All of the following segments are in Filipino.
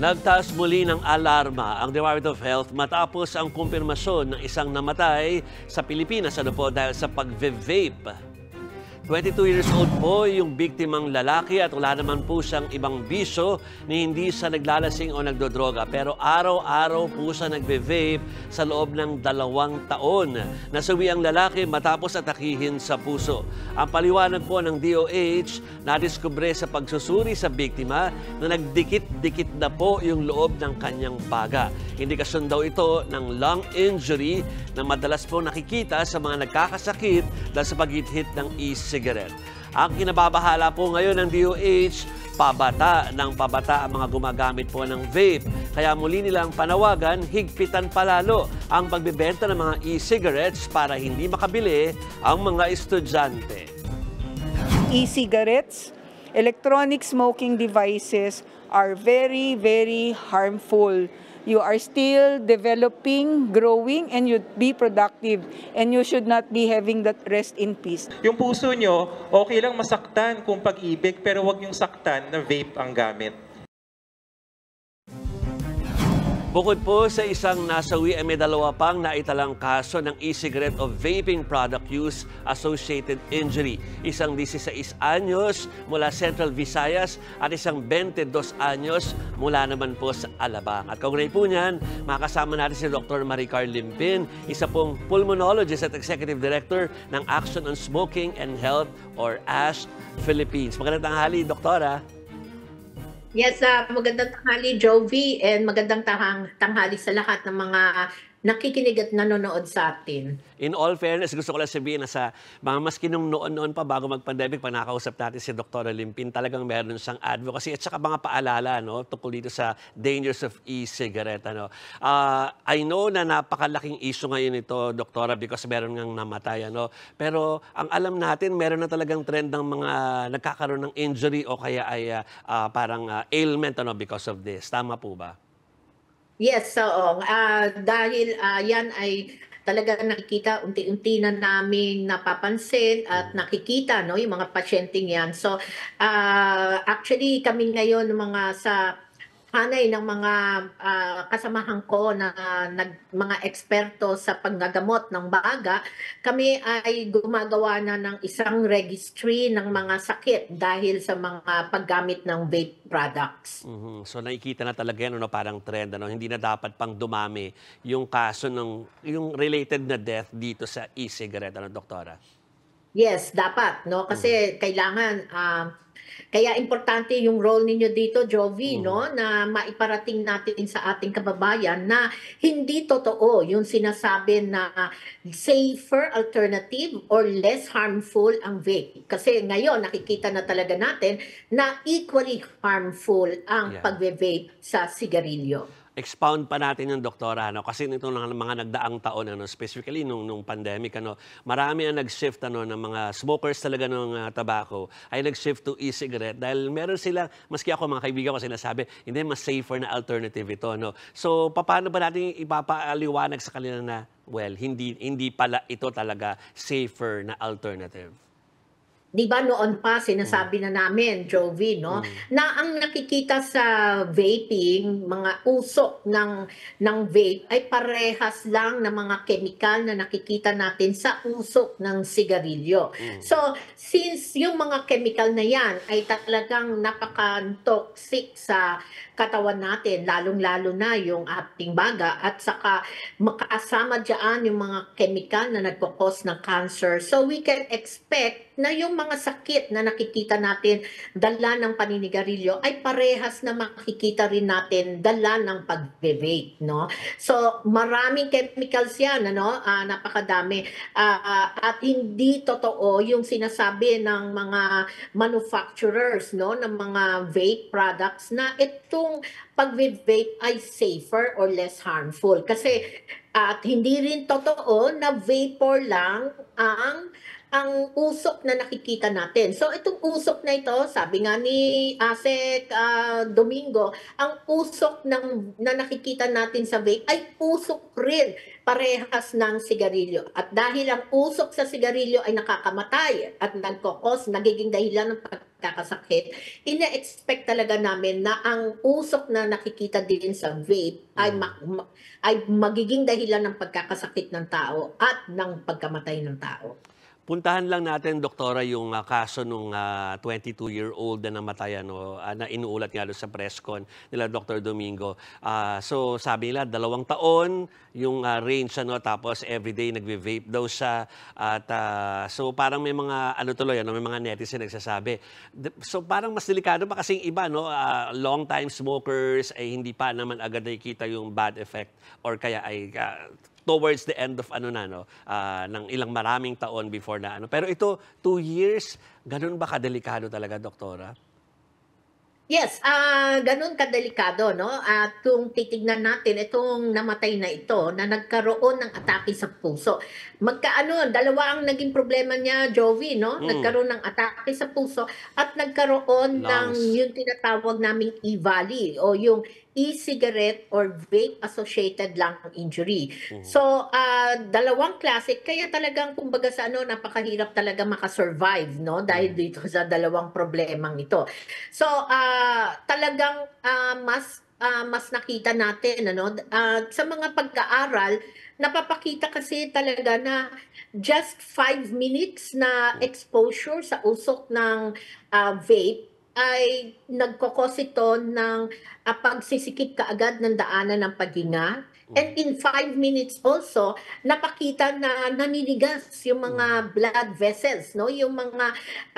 Nagtaas muli ng alarma ang Department of Health matapos ang kumpirmasyon ng isang namatay sa Pilipinas ano po dahil sa pag-vape 22 years old po yung biktimang lalaki at wala naman po siyang ibang bisyo ni hindi sa naglalasing o nagdodroga. Pero araw-araw po siya nagbe-vape sa loob ng dalawang taon. Nasuwi ang lalaki matapos atakihin sa puso. Ang paliwanag po ng DOH, nadiskubre sa pagsusuri sa biktima na nagdikit-dikit na po yung loob ng kanyang baga. Indikasyon daw ito ng lung injury na madalas po nakikita sa mga nagkakasakit dahil sa paghit hit ng e-cigarette sigaret. Ang kinababahala po ngayon ng DOH, pabata ng pabata ang mga gumagamit po ng vape. Kaya muli nilang panawagan, higpitan palalo ang pagbebenta ng mga e-cigarettes para hindi makabili ang mga estudyante. E-cigarettes, electronic smoking devices are very, very harmful you are still developing, growing, and you'd be productive. And you should not be having that rest in peace. Yung puso nyo, okay lang masaktan kung pag-ibig, pero wag yung saktan na vape ang gamit. Bukod po sa isang nasawi ay may dalawa pang naitalang kaso ng e-cigarette o vaping product use associated injury. Isang 16 anyos mula Central Visayas at isang 22 anyos mula naman po sa Alabang. At kaugnay po niyan, makasama natin si Dr. Maricar Limpin, isa pong pulmonologist at executive director ng Action on Smoking and Health or ASH Philippines. Magandang tanghali, Doktora. Yes, uh, magandang tanghali Jovi and magandang tanghali sa lahat ng mga nakikinig at nanonood sa atin. In all fairness, gusto ko lang sabihin na sa mga maski nung noon-noon pa bago mag-pandemic, pag nakausap natin si Dr. Limpin, talagang meron siyang advocacy at saka mga paalala no, tungkol dito sa dangers of e-cigarette. Ano. Uh, I know na napakalaking issue ngayon ito, Doktora, because meron ngang namatay. Ano. Pero ang alam natin, meron na talagang trend ng mga nagkakaroon ng injury o kaya ay uh, parang uh, ailment ano, because of this. Tama po ba? Yes, so Uh, ah, dahil uh, yan ay talaga nakikita unti-unti na namin napapansin at nakikita no yung mga pasyenteng yan. So uh, actually kami ngayon mga sa hanay ng mga uh, kasamahan ko na nag, mga eksperto sa paggagamot ng baga, kami ay gumagawa na ng isang registry ng mga sakit dahil sa mga paggamit ng vape products. Mm-hmm. So nakikita na talaga yan, ano, parang trend. Ano? Hindi na dapat pang dumami yung kaso ng yung related na death dito sa e-cigarette, ano, doktora? Yes, dapat. no Kasi mm-hmm. kailangan... Uh, kaya importante yung role ninyo dito, Jovi, mm. no, na maiparating natin sa ating kababayan na hindi totoo yung sinasabi na safer alternative or less harmful ang vape. Kasi ngayon nakikita na talaga natin na equally harmful ang yeah. pagbe-vape sa sigarilyo expound pa natin yung doktora ano kasi nitong mga, mga nagdaang taon ano specifically nung nung pandemic ano marami ang nag-shift ano ng mga smokers talaga ng uh, ah, tabako ay nag-shift to e-cigarette dahil meron sila maski ako mga kaibigan ko sinasabi hindi mas safer na alternative ito ano so paano ba natin ipapaaliwanag sa kanila na well hindi hindi pala ito talaga safer na alternative 'di ba noon pa sinasabi mm. na namin Jovi no mm. na ang nakikita sa vaping mga usok ng ng vape ay parehas lang ng mga chemical na nakikita natin sa usok ng sigarilyo. Mm. So since yung mga chemical na yan ay talagang napaka-toxic sa katawan natin, lalong-lalo na yung ating baga at saka makaasama dyan yung mga kemikal na nagkakos ng cancer. So we can expect na yung mga sakit na nakikita natin dala ng paninigarilyo ay parehas na makikita rin natin dala ng pag-vape, no? So maraming chemicals 'yan, ano? Uh, napakadami. Uh, uh, at hindi totoo yung sinasabi ng mga manufacturers, no, ng mga vape products na itong kung pag with vape ay safer or less harmful. Kasi at hindi rin totoo na vapor lang ang ang usok na nakikita natin. So itong usok na ito, sabi nga ni Asek uh, Domingo, ang usok ng, na nakikita natin sa vape ay usok rin parehas ng sigarilyo. At dahil ang usok sa sigarilyo ay nakakamatay at nagkokos, nagiging dahilan ng pagkakasakit, ina-expect talaga namin na ang usok na nakikita din sa vape ay, hmm. ma- ma- ay magiging dahilan ng pagkakasakit ng tao at ng pagkamatay ng tao. Puntahan lang natin, Doktora, yung uh, kaso ng uh, ah, 22-year-old na namatay, ano, uh, na inuulat nga sa press nila Dr. Domingo. Uh, so sabi nila, dalawang taon yung uh, range, ano, tapos everyday nagve-vape daw siya. At uh, so parang may mga, ano tuloy, ano, may mga netizen nagsasabi. So parang mas delikado pa kasing iba, no? Uh, long-time smokers ay eh, hindi pa naman agad nakikita yung bad effect or kaya ay uh, towards the end of ano na no uh, ng ilang maraming taon before na ano pero ito two years ganun ba kadelikado talaga doktora Yes, uh, ganun kadelikado, no? At uh, kung titignan natin, itong namatay na ito na nagkaroon ng atake sa puso. Magkaano, dalawa ang naging problema niya, Jovi, no? Mm. Nagkaroon ng atake sa puso at nagkaroon Lungs. ng yung tinatawag naming e o yung e-cigarette or vape-associated lung injury. Mm-hmm. So, uh, dalawang classic. Kaya talagang, kumbaga sa ano, napakahirap talaga makasurvive, no? Dahil mm-hmm. dito sa dalawang problemang ito. So, uh, talagang uh, mas uh, mas nakita natin ano uh, sa mga pag-aaral napapakita kasi talaga na just 5 minutes na mm-hmm. exposure sa usok ng uh, vape ay nagkokos ito ng uh, pagsisikip kaagad ng daanan ng paghinga. Hmm. And in five minutes also, napakita na naninigas yung mga hmm. blood vessels, no? yung mga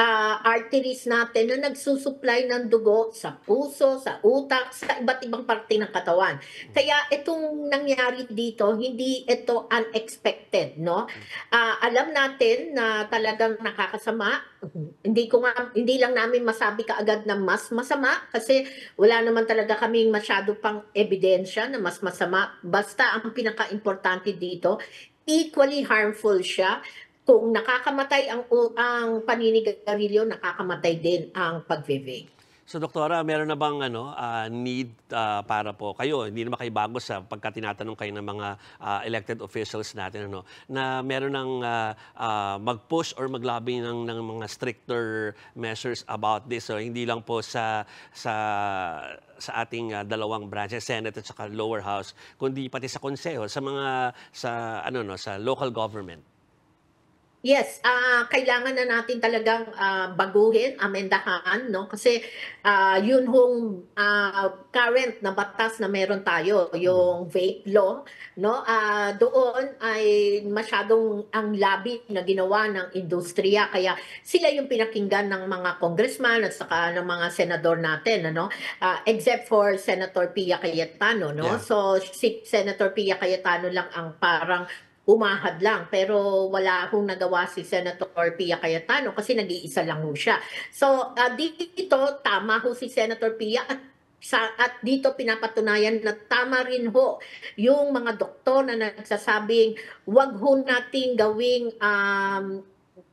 uh, arteries natin na nagsusupply ng dugo sa puso, sa utak, sa iba't ibang parte ng katawan. Hmm. Kaya itong nangyari dito, hindi ito unexpected. No? Uh, alam natin na talagang nakakasama Mm-hmm. hindi ko nga, hindi lang namin masabi kaagad na mas masama kasi wala naman talaga kaming masyado pang ebidensya na mas masama. Basta ang pinakaimportante dito, equally harmful siya kung nakakamatay ang ang paninigarilyo, nakakamatay din ang pagve-vape. So doktora, ah, meron na bang ano uh, need uh, para po kayo, hindi naman kayo bago sa pagka tinatanong kayo ng mga uh, elected officials natin ano, na meron ng uh, uh, mag-push or maglobby ng ng mga stricter measures about this. So hindi lang po sa sa sa ating uh, dalawang branches, Senate at saka lower house, kundi pati sa konseho, sa mga sa ano no, sa local government. Yes, uh, kailangan na natin talagang uh, baguhin, amendahan, no? Kasi uh, yun hong uh, current na batas na meron tayo, yung vape law, no? Uh, doon ay masyadong ang labi na ginawa ng industriya, kaya sila yung pinakinggan ng mga congressman at saka ng mga senador natin, ano? Uh, except for Senator Pia Cayetano, no? Yeah. So si Senator Pia Cayetano lang ang parang umahad lang pero wala akong nagawa si Senator Pia Cayetano kasi nag-iisa lang ho siya. So uh, dito tama ho si Senator Pia at sa, at dito pinapatunayan na tama rin ho yung mga doktor na nagsasabing wag ho nating gawing um,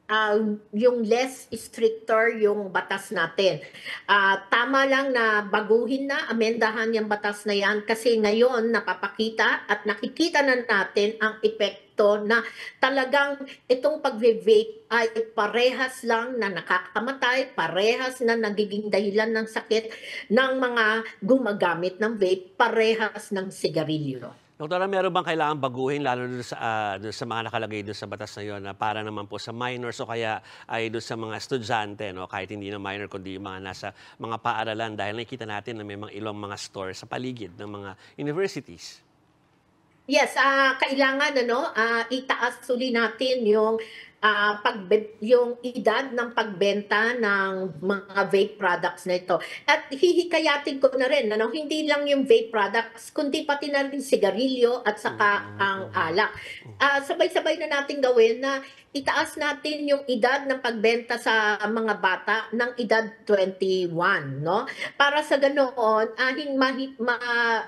uh, yung less stricter yung batas natin. Uh, tama lang na baguhin na, amendahan yung batas na yan kasi ngayon napapakita at nakikita na natin ang epekto na talagang itong pag-vape ay parehas lang na nakakamatay, parehas na nagiging dahilan ng sakit ng mga gumagamit ng vape, parehas ng sigarilyo. Doktora, ano meron bang kailangan baguhin lalo doon sa, uh, ah, doon sa mga nakalagay doon sa batas na yon na para naman po sa minors o kaya ay doon sa mga estudyante, no? kahit hindi na minor kundi yung mga nasa mga paaralan dahil nakikita natin na may mga ilang mga store sa paligid ng mga universities. Yes, uh, kailangan ano, uh, itaas uli natin yung uh, pag yung edad ng pagbenta ng mga vape products na ito. At hihikayatin ko na rin, ano, hindi lang yung vape products, kundi pati na rin sigarilyo at saka mm-hmm. ang alak. Uh, sabay-sabay na natin gawin na itaas natin yung edad ng pagbenta sa mga bata ng edad 21, no? Para sa ganoon, ahing ah, ma, ma,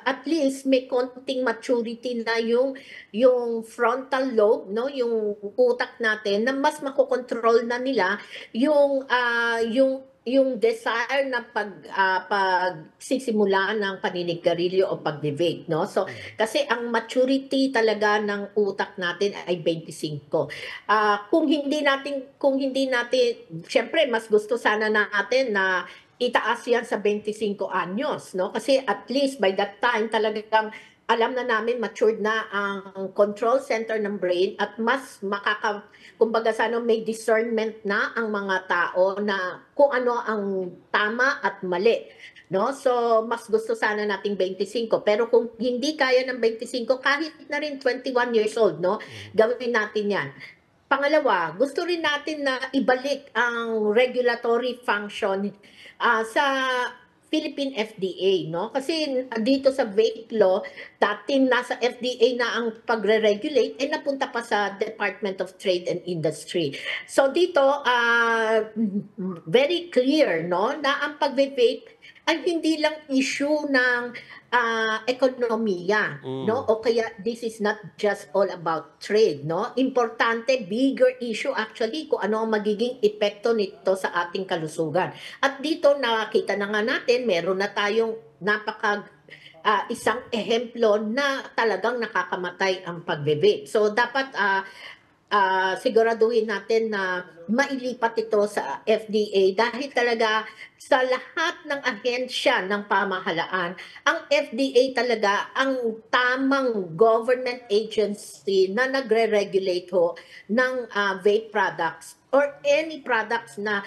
at least may konting maturity na yung yung frontal lobe, no? Yung utak natin na mas makokontrol na nila yung uh, yung yung desire na pag uh, pagsisimula ng paninigarilyo o pag pagdebate no so mm. kasi ang maturity talaga ng utak natin ay 25 uh, ah, kung hindi natin kung hindi natin syempre mas gusto sana natin na itaas yan sa 25 anyos no kasi at least by that time talagang alam na namin matured na ang control center ng brain at mas makaka kumbaga sana ano, may discernment na ang mga tao na kung ano ang tama at mali no so mas gusto sana nating 25 pero kung hindi kaya ng 25 kahit na rin 21 years old no mm. gawin natin yan Pangalawa, gusto rin natin na ibalik ang regulatory function uh, sa Philippine FDA, no? Kasi dito sa vape law, dati nasa FDA na ang pagre-regulate ay eh, napunta pa sa Department of Trade and Industry. So dito, uh, very clear, no, na ang pag-vape ay hindi lang issue ng uh, ekonomiya mm. no o kaya this is not just all about trade no importante bigger issue actually kung ano ang magiging epekto nito sa ating kalusugan at dito nakita na nga natin meron na tayong napaka uh, ah, isang ehemplo na talagang nakakamatay ang pagbe so dapat uh, uh, siguraduhin natin na mailipat ito sa FDA dahil talaga sa lahat ng ahensya ng pamahalaan, ang FDA talaga ang tamang government agency na nagre-regulate ho ng uh, vape products or any products na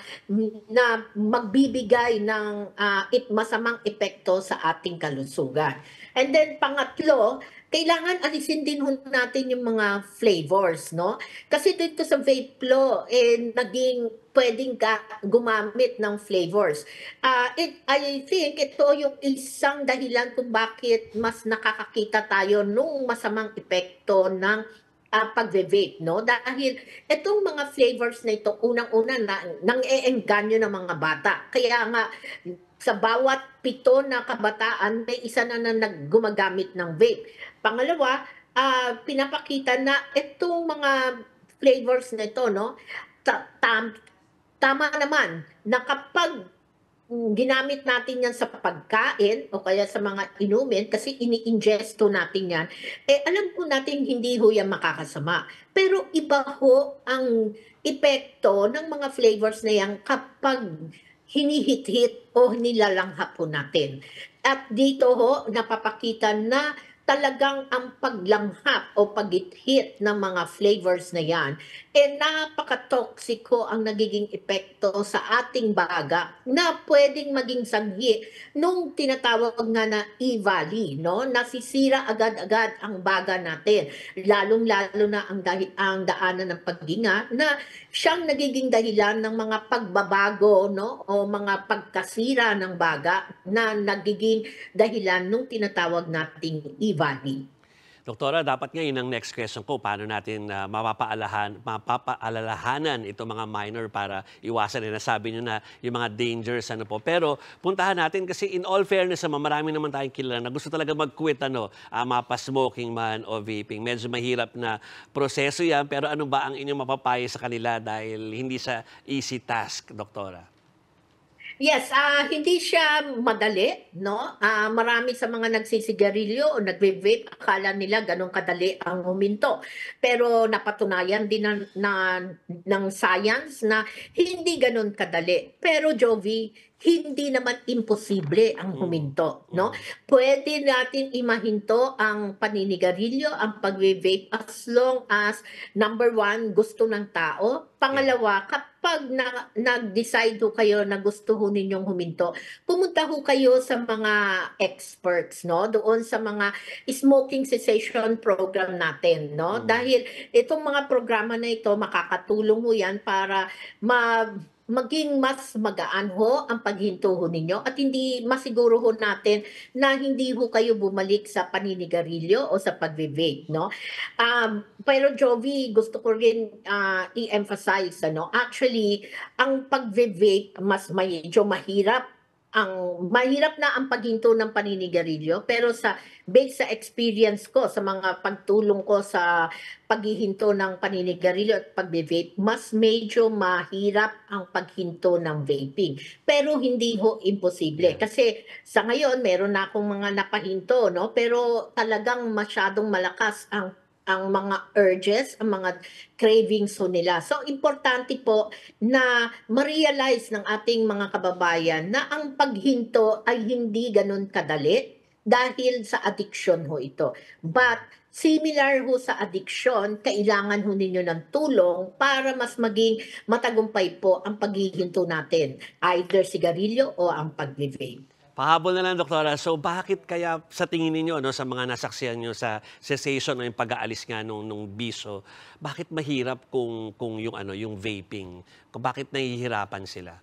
na magbibigay ng uh, it masamang epekto sa ating kalusugan. And then pangatlo, kailangan alisin din natin yung mga flavors, no? Kasi dito sa vape flow, eh, naging pwedeng ka gumamit ng flavors. Uh, it, I think ito yung isang dahilan kung bakit mas nakakakita tayo nung masamang epekto ng uh, pagve-vape, no? Dahil itong mga flavors na ito, unang-una, na, nang e-engganyo ng mga bata. Kaya nga, sa bawat pito na kabataan, may isa na na gumagamit ng vape. Pangalawa, uh, pinapakita na itong mga flavors nito, no? Ta tam tama naman na kapag ginamit natin yan sa pagkain o kaya sa mga inumin kasi ini-ingesto natin yan, eh alam ko natin hindi ho yan makakasama. Pero iba ho ang epekto ng mga flavors na yan kapag hinihit-hit o nilalanghap po natin. At dito ho, napapakita na talagang ang paglanghap o pagithit ng mga flavors na yan, eh napaka-toxico ang nagiging epekto sa ating baga na pwedeng maging sanhi nung tinatawag nga na evali, no? Nasisira agad-agad ang baga natin, lalong-lalo na ang, dahi- ang daanan ng paghinga na siyang nagiging dahilan ng mga pagbabago, no? O mga pagkasira ng baga na nagiging dahilan nung tinatawag nating e Valley. Doktora, dapat ngayon ang next question ko, paano natin uh, ah, mapapaalahan, mapapaalalahanan itong mga minor para iwasan na sabi niyo na yung mga dangers ano po. Pero puntahan natin kasi in all fairness naman, marami naman tayong kilala na gusto talaga mag-quit ano, uh, mapa-smoking man o vaping. Medyo mahirap na proseso yan, pero ano ba ang inyong mapapayo sa kanila dahil hindi sa easy task, Doktora? Yes, ah, hindi siya madali, no? Ah, marami sa mga nagsisigarilyo o nagve-vape, akala nila ganun kadali ang huminto. Pero napatunayan din na, na, ng science na hindi ganun kadali. Pero Jovi, hindi naman imposible ang mm. huminto, no? Mm. Pwede natin imahinto ang paninigarilyo, ang pagwe-vape as long as number one, gusto ng tao. Pangalawa, kapag na, nag-decide ho kayo na gusto ho ninyong huminto, pumunta ho kayo sa mga experts, no? Doon sa mga smoking cessation program natin, no? Mm. Dahil itong mga programa na ito, makakatulong ho yan para ma maging mas magaan ho ang paghinto ho ninyo at hindi masiguro ho natin na hindi ho kayo bumalik sa paninigarilyo o sa pagbe-vape, no? Um, pero Jovi, gusto ko rin uh, i-emphasize, ano? Actually, ang pagbe-vape mas medyo mahirap ang mahirap na ang paghinto ng paninigarilyo pero sa based sa experience ko sa mga pagtulong ko sa paghihinto ng paninigarilyo at pagbe-vape mas medyo mahirap ang paghinto ng vaping pero hindi ho imposible kasi sa ngayon meron na akong mga napahinto no pero talagang masyadong malakas ang ang mga urges, ang mga cravings so nila. So, importante po na ma-realize ng ating mga kababayan na ang paghinto ay hindi ganun kadali dahil sa addiction ho ito. But, similar ho sa addiction, kailangan ho ninyo ng tulong para mas maging matagumpay po ang paghihinto natin, either sigarilyo o ang pag-vape. Pahabol na lang, Doktora. So, bakit kaya sa tingin ninyo, no, sa mga nasaksihan nyo sa cessation o yung pag-aalis nga nung, nung biso, bakit mahirap kung, kung yung, ano, yung vaping? Kung bakit nahihirapan sila?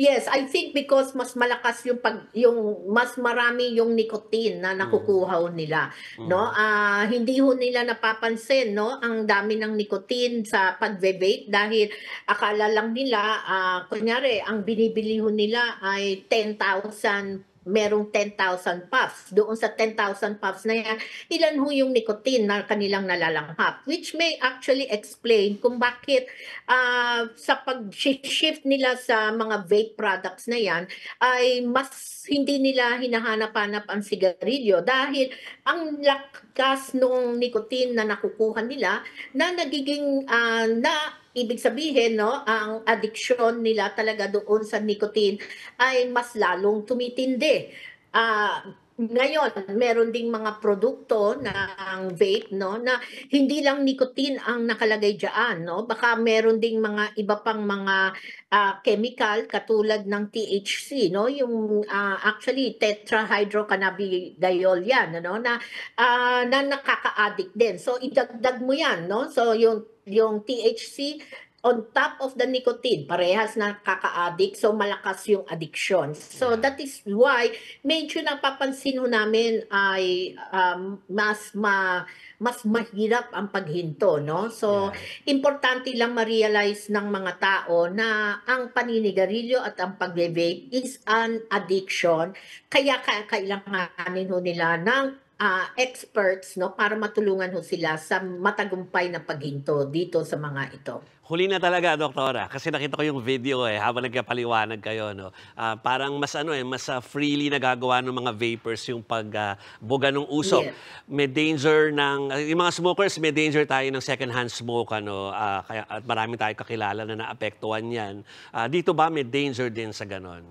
Yes, I think because mas malakas yung pag yung mas marami yung nicotine na nakukuha mm. nila, mm. no? Ah, uh, hindi ho nila napapansin, no, ang dami ng nicotine sa pagve-vape dahil akala lang nila uh, kunyari ang binibili ho nila ay 10,000 merong 10,000 puffs. Doon sa 10,000 puffs na yan, ilan ho yung nicotine na kanilang nalalanghap. Which may actually explain kung bakit uh, sa pag-shift nila sa mga vape products na yan, ay mas hindi nila hinahanap-hanap ang sigarilyo dahil ang lakas nung nicotine na nakukuha nila na nagiging uh, na ibig sabihin no ang addiction nila talaga doon sa nicotine ay mas lalong tumitindi uh, ngayon, meron ding mga produkto ng vape no na hindi lang nicotine ang nakalagay diyan no. Baka meron ding mga iba pang mga uh, chemical katulad ng THC no, yung uh, actually tetrahydrocannabidiol yan no na uh, na nakaka-addict din. So idagdag mo yan no. So yung yung THC on top of the nicotine, parehas na kaka-addict, so malakas yung addiction. So mm. that is why medyo napapansin ho namin ay um, mas ma mas mahirap ang paghinto, no? So, importante lang ma-realize ng mga tao na ang paninigarilyo at ang pag-vape is an addiction. Kaya kailanganin ho nila ng uh, experts no para matulungan ho sila sa matagumpay na paghinto dito sa mga ito. Huli na talaga, Doktora, kasi nakita ko yung video eh, habang nagpapaliwanag kayo. No? Uh, parang mas ano eh, mas uh, freely nagagawa ng mga vapers yung pagbuga uh, ng usok. Yes. May danger ng, yung mga smokers, may danger tayo ng second-hand smoke. Ano? Uh, kaya, at marami tayong kakilala na naapektuhan yan. Uh, dito ba may danger din sa ganon?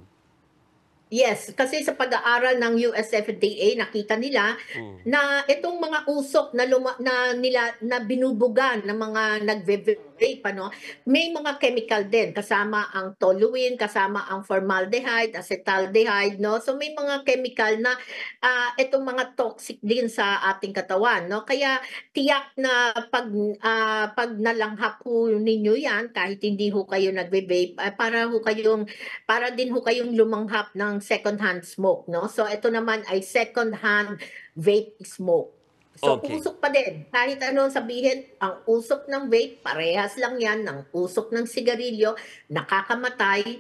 Yes, kasi sa pag-aaral ng USFDA nakita nila mm. na itong mga usok na luma, na nila na binubugan ng mga nagve grape, ano, may mga chemical din. Kasama ang toluene, kasama ang formaldehyde, acetaldehyde, no? So may mga chemical na uh, itong mga toxic din sa ating katawan, no? Kaya tiyak na pag, uh, pag nalanghap po ninyo yan, kahit hindi ho kayo nagbe-vape, uh, para ho kayong, para din ho kayong lumanghap ng second-hand smoke, no? So ito naman ay second-hand vape smoke. So, okay. usok pa din. Kahit ano sabihin, ang usok ng vape, parehas lang yan ng usok ng sigarilyo, nakakamatay,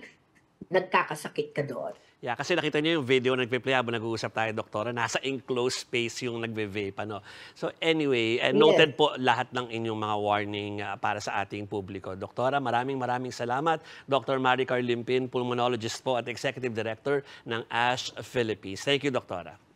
nagkakasakit ka doon. Yeah, kasi nakita niyo yung video na nagpe-play habang nag-uusap tayo, doktora. Nasa enclosed space yung nagve-vape. Ano? So anyway, uh, noted yeah. po lahat ng inyong mga warning uh, para sa ating publiko. Doktora, maraming maraming salamat. Dr. Marie Carlimpin, pulmonologist po at executive director ng ASH Philippines. Thank you, doktora.